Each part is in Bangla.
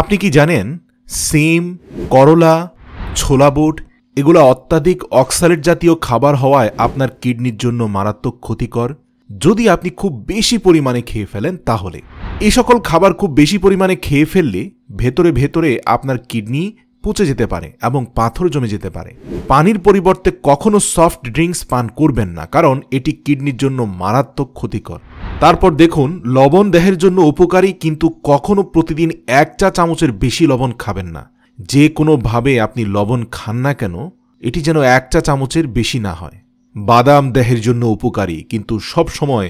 আপনি কি জানেন সিম করলা ছোলা বুট এগুলো অত্যাধিক অক্সালেট জাতীয় খাবার হওয়ায় আপনার কিডনির জন্য মারাত্মক ক্ষতিকর যদি আপনি খুব বেশি পরিমাণে খেয়ে ফেলেন তাহলে এই সকল খাবার খুব বেশি পরিমাণে খেয়ে ফেললে ভেতরে ভেতরে আপনার কিডনি পচে যেতে পারে এবং পাথর জমে যেতে পারে পানির পরিবর্তে কখনো সফট ড্রিঙ্কস পান করবেন না কারণ এটি কিডনির জন্য মারাত্মক ক্ষতিকর তারপর দেখুন লবণ দেহের জন্য উপকারী কিন্তু কখনো প্রতিদিন এক চা চামচের বেশি লবণ খাবেন না যে কোনোভাবে আপনি লবণ খান না কেন এটি যেন এক চা চামচের বেশি না হয় বাদাম দেহের জন্য উপকারী কিন্তু সব সময়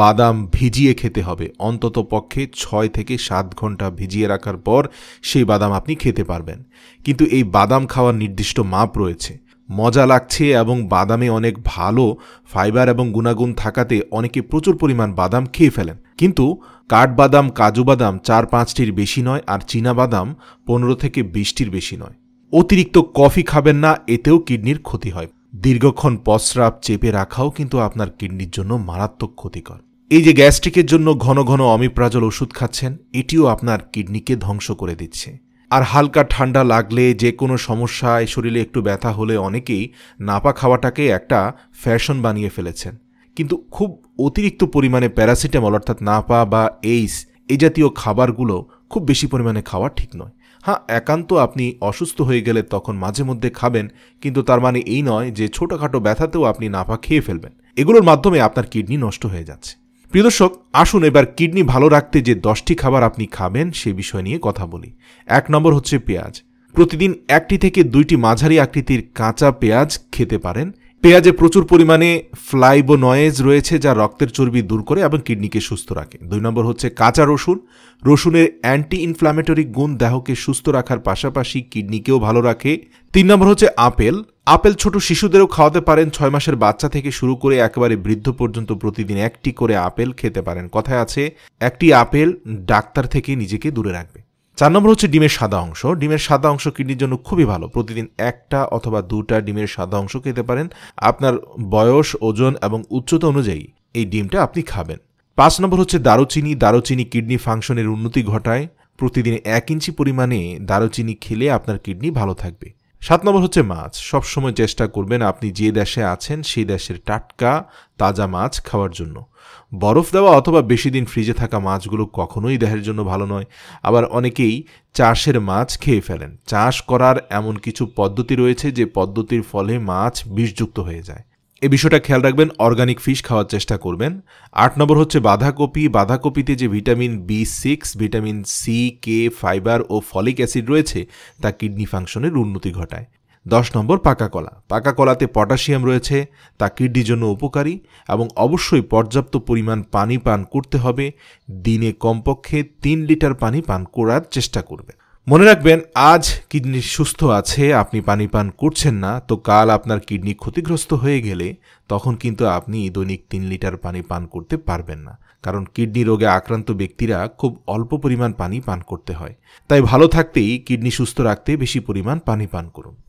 বাদাম ভিজিয়ে খেতে হবে অন্তত পক্ষে ছয় থেকে সাত ঘন্টা ভিজিয়ে রাখার পর সেই বাদাম আপনি খেতে পারবেন কিন্তু এই বাদাম খাওয়ার নির্দিষ্ট মাপ রয়েছে মজা লাগছে এবং বাদামে অনেক ভালো ফাইবার এবং গুণাগুণ থাকাতে অনেকে প্রচুর পরিমাণ বাদাম খেয়ে ফেলেন কিন্তু কাঠবাদাম কাজু বাদাম চার পাঁচটির বেশি নয় আর চীনা বাদাম পনেরো থেকে বিশটির বেশি নয় অতিরিক্ত কফি খাবেন না এতেও কিডনির ক্ষতি হয় দীর্ঘক্ষণ পস্রাব চেপে রাখাও কিন্তু আপনার কিডনির জন্য মারাত্মক ক্ষতিকর এই যে গ্যাস্ট্রিকের জন্য ঘন ঘন অমিপ্রাজল ওষুধ খাচ্ছেন এটিও আপনার কিডনিকে ধ্বংস করে দিচ্ছে আর হালকা ঠান্ডা লাগলে যে কোনো সমস্যায় শরীরে একটু ব্যথা হলে অনেকেই নাপা খাওয়াটাকে একটা ফ্যাশন বানিয়ে ফেলেছেন কিন্তু খুব অতিরিক্ত পরিমাণে প্যারাসিটামল অর্থাৎ নাপা বা এইস এই জাতীয় খাবারগুলো খুব বেশি পরিমাণে খাওয়া ঠিক নয় হ্যাঁ একান্ত আপনি অসুস্থ হয়ে গেলে তখন মাঝে মধ্যে খাবেন কিন্তু তার মানে এই নয় যে ছোটোখাটো ব্যথাতেও আপনি নাফা খেয়ে ফেলবেন এগুলোর মাধ্যমে আপনার কিডনি নষ্ট হয়ে যাচ্ছে প্রিয়দর্শক আসুন এবার কিডনি ভালো রাখতে যে দশটি খাবার আপনি খাবেন সে বিষয় নিয়ে কথা বলি এক নম্বর হচ্ছে পেঁয়াজ প্রতিদিন একটি থেকে দুইটি মাঝারি আকৃতির কাঁচা পেঁয়াজ খেতে পারেন পেঁয়াজে প্রচুর পরিমাণে ফ্লাইবোনয়েজ রয়েছে যা রক্তের চর্বি দূর করে এবং কিডনিকে সুস্থ রাখে দুই নম্বর হচ্ছে কাঁচা রসুন রসুনের অ্যান্টি ইনফ্ল্যামেটরি গুণ দেহকে সুস্থ রাখার পাশাপাশি কিডনিকেও ভালো রাখে তিন নম্বর হচ্ছে আপেল আপেল ছোট শিশুদেরও খাওয়াতে পারেন ছয় মাসের বাচ্চা থেকে শুরু করে একেবারে বৃদ্ধ পর্যন্ত প্রতিদিন একটি করে আপেল খেতে পারেন কথায় আছে একটি আপেল ডাক্তার থেকে নিজেকে দূরে রাখবে চার নম্বর হচ্ছে ডিমের সাদা অংশ ডিমের সাদা অংশ কিডনির জন্য খুবই ভালো প্রতিদিন একটা অথবা দুটা ডিমের সাদা অংশ খেতে পারেন আপনার বয়স ওজন এবং উচ্চতা অনুযায়ী এই ডিমটা আপনি খাবেন পাঁচ নম্বর হচ্ছে দারুচিনি দারুচিনি কিডনি ফাংশনের উন্নতি ঘটায় প্রতিদিন এক ইঞ্চি পরিমাণে দারুচিনি খেলে আপনার কিডনি ভালো থাকবে সাত নম্বর হচ্ছে মাছ সবসময় চেষ্টা করবেন আপনি যে দেশে আছেন সেই দেশের টাটকা তাজা মাছ খাওয়ার জন্য বরফ দেওয়া অথবা বেশি দিন ফ্রিজে থাকা মাছগুলো কখনোই দেহের জন্য ভালো নয় আবার অনেকেই চাষের মাছ খেয়ে ফেলেন চাষ করার এমন কিছু পদ্ধতি রয়েছে যে পদ্ধতির ফলে মাছ বিষযুক্ত হয়ে যায় এই বিষয়টা খেয়াল রাখবেন অর্গানিক ফিশ খাওয়ার চেষ্টা করবেন আট নম্বর হচ্ছে বাঁধাকপি বাঁধাকপিতে যে vitamin B six vitamin C K fibre ও ফলিক অ্যাসিড রয়েছে তা কিডনি ফাংশনের উন্নতি ঘটায় দশ নম্বর পাকা কলা পাকা কলাতে পটাশিয়াম রয়েছে তা কিডনির জন্য উপকারী এবং অবশ্যই পর্যাপ্ত পরিমাণ পানি পান করতে হবে দিনে কমপক্ষে তিন লিটার পানি পান করার চেষ্টা করবেন মনে রাখবেন আজ কিডনি সুস্থ আছে আপনি পানি পান করছেন না তো কাল আপনার কিডনি ক্ষতিগ্রস্ত হয়ে গেলে তখন কিন্তু আপনি দৈনিক তিন লিটার পানি পান করতে পারবেন না কারণ কিডনি রোগে আক্রান্ত ব্যক্তিরা খুব অল্প পরিমাণ পানি পান করতে হয় তাই ভালো থাকতেই কিডনি সুস্থ রাখতে বেশি পরিমাণ পানি পান করুন